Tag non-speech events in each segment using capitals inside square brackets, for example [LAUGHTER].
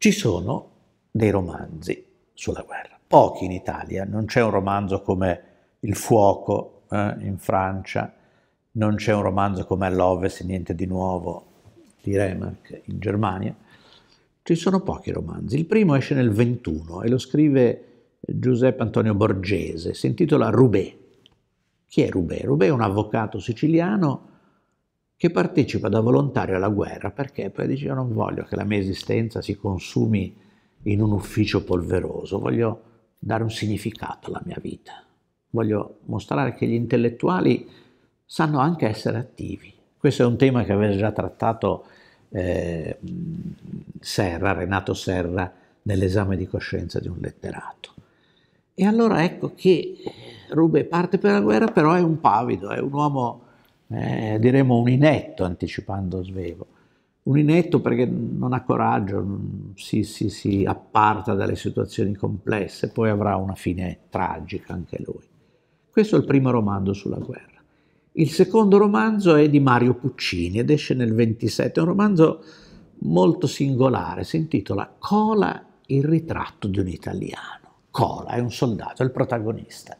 Ci sono dei romanzi sulla guerra, pochi in Italia, non c'è un romanzo come Il fuoco eh, in Francia, non c'è un romanzo come All'Ovest, niente di nuovo di Remark in Germania. Ci sono pochi romanzi. Il primo esce nel 21 e lo scrive Giuseppe Antonio Borgese, si intitola Roubaix. Chi è Roubaix? Roubaix è un avvocato siciliano che partecipa da volontario alla guerra perché poi dice io non voglio che la mia esistenza si consumi in un ufficio polveroso, voglio dare un significato alla mia vita, voglio mostrare che gli intellettuali sanno anche essere attivi. Questo è un tema che aveva già trattato eh, Serra, Renato Serra, nell'esame di coscienza di un letterato. E allora ecco che Rube parte per la guerra, però è un pavido, è un uomo eh, diremmo un inetto anticipando Svevo. Un inetto perché non ha coraggio, si, si, si apparta dalle situazioni complesse, poi avrà una fine tragica anche lui. Questo è il primo romanzo sulla guerra. Il secondo romanzo è di Mario Puccini ed esce nel 27, è un romanzo molto singolare, si intitola Cola il ritratto di un italiano. Cola è un soldato, è il protagonista.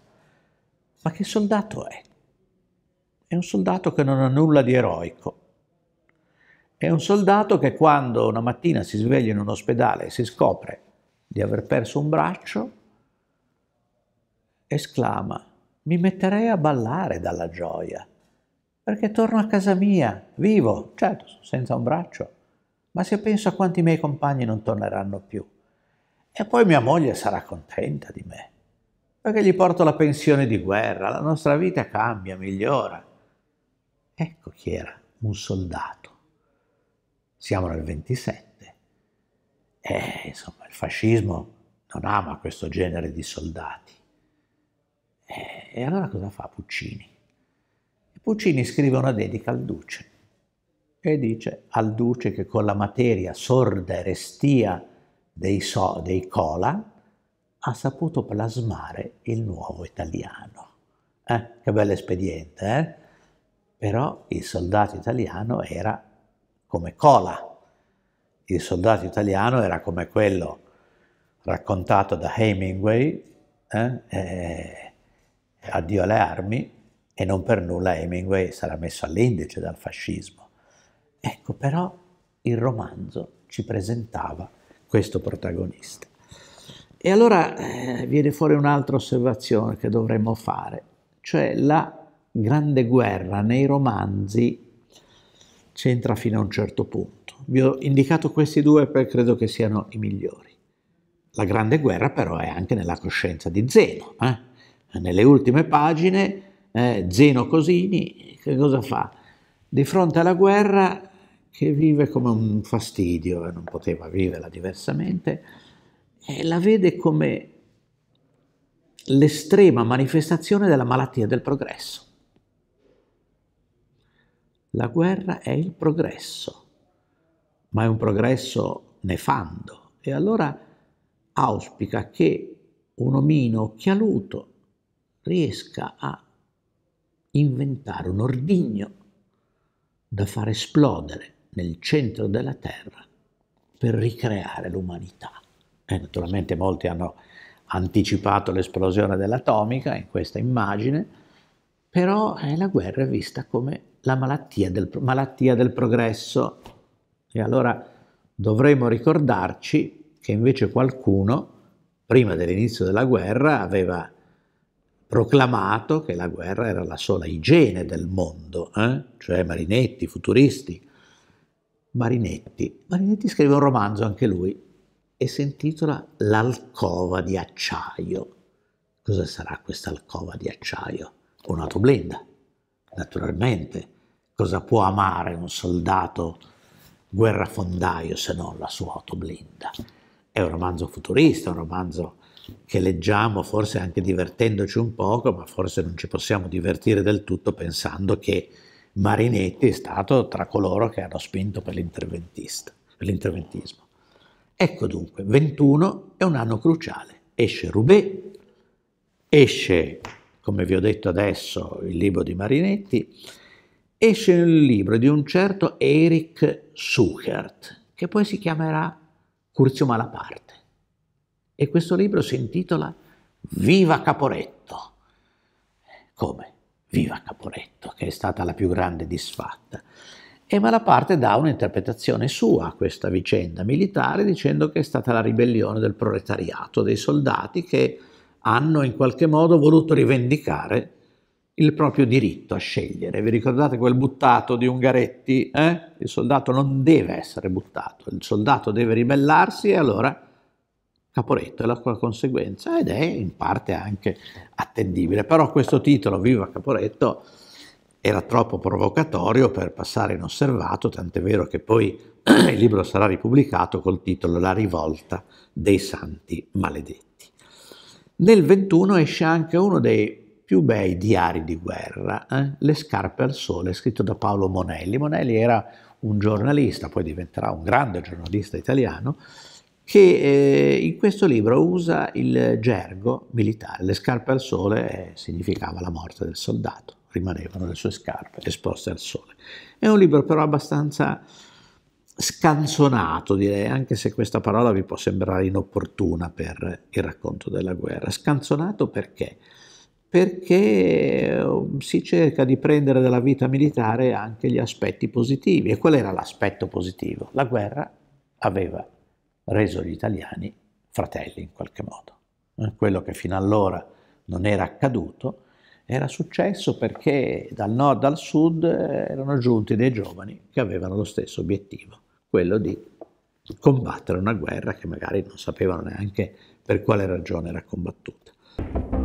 Ma che soldato è? È un soldato che non ha nulla di eroico. È un soldato che quando una mattina si sveglia in un ospedale e si scopre di aver perso un braccio, esclama, mi metterei a ballare dalla gioia, perché torno a casa mia, vivo, certo, senza un braccio, ma se penso a quanti miei compagni non torneranno più. E poi mia moglie sarà contenta di me, perché gli porto la pensione di guerra, la nostra vita cambia, migliora. Ecco chi era, un soldato. Siamo nel 27. E insomma, il fascismo non ama questo genere di soldati. E, e allora cosa fa Puccini? Puccini scrive una dedica al duce e dice al duce che con la materia sorda e restia dei, so, dei cola ha saputo plasmare il nuovo italiano. Eh, che bello espediente, eh? Però il soldato italiano era come Cola, il soldato italiano era come quello raccontato da Hemingway, eh? Eh, addio alle armi, e non per nulla Hemingway sarà messo all'indice dal fascismo. Ecco, però il romanzo ci presentava questo protagonista. E allora eh, viene fuori un'altra osservazione che dovremmo fare, cioè la grande guerra nei romanzi c'entra fino a un certo punto. Vi ho indicato questi due perché credo che siano i migliori. La grande guerra però è anche nella coscienza di Zeno. Eh? Nelle ultime pagine eh, Zeno Cosini che cosa fa? Di fronte alla guerra che vive come un fastidio e non poteva viverla diversamente, e la vede come l'estrema manifestazione della malattia del progresso. La guerra è il progresso, ma è un progresso nefando. E allora auspica che un omino chialuto riesca a inventare un ordigno da far esplodere nel centro della Terra per ricreare l'umanità. E eh, naturalmente molti hanno anticipato l'esplosione dell'atomica in questa immagine, però eh, la guerra è vista come la malattia del, malattia del progresso. E allora dovremmo ricordarci che invece qualcuno, prima dell'inizio della guerra, aveva proclamato che la guerra era la sola igiene del mondo, eh? cioè Marinetti, futuristi. Marinetti. Marinetti scrive un romanzo anche lui e si intitola L'alcova di acciaio. Cosa sarà questa alcova di acciaio? Un'autoblenda, naturalmente. Cosa può amare un soldato guerrafondaio se non la sua autoblinda? È un romanzo futurista, un romanzo che leggiamo forse anche divertendoci un poco, ma forse non ci possiamo divertire del tutto pensando che Marinetti è stato tra coloro che hanno spinto per, per l'interventismo. Ecco dunque, 21 è un anno cruciale. Esce Roubaix, esce, come vi ho detto adesso, il libro di Marinetti, esce un libro di un certo Eric Suchert, che poi si chiamerà Curzio Malaparte. E questo libro si intitola Viva Caporetto. Come? Viva Caporetto, che è stata la più grande disfatta. E Malaparte dà un'interpretazione sua a questa vicenda militare dicendo che è stata la ribellione del proletariato, dei soldati che hanno in qualche modo voluto rivendicare il proprio diritto a scegliere. Vi ricordate quel buttato di Ungaretti? Eh? Il soldato non deve essere buttato, il soldato deve ribellarsi e allora Caporetto è la sua conseguenza ed è in parte anche attendibile. Però questo titolo, Viva Caporetto, era troppo provocatorio per passare inosservato, tant'è vero che poi [CLEARS THROAT] il libro sarà ripubblicato col titolo La rivolta dei santi maledetti. Nel 21 esce anche uno dei più bei diari di guerra, eh? Le scarpe al sole, scritto da Paolo Monelli. Monelli era un giornalista, poi diventerà un grande giornalista italiano, che eh, in questo libro usa il gergo militare. Le scarpe al sole eh, significava la morte del soldato, rimanevano le sue scarpe esposte al sole. È un libro però abbastanza scanzonato, direi, anche se questa parola vi può sembrare inopportuna per il racconto della guerra. Scanzonato perché? perché ehm, si cerca di prendere dalla vita militare anche gli aspetti positivi. E qual era l'aspetto positivo? La guerra aveva reso gli italiani fratelli in qualche modo. Eh, quello che fino allora non era accaduto era successo perché dal nord al sud eh, erano giunti dei giovani che avevano lo stesso obiettivo, quello di combattere una guerra che magari non sapevano neanche per quale ragione era combattuta.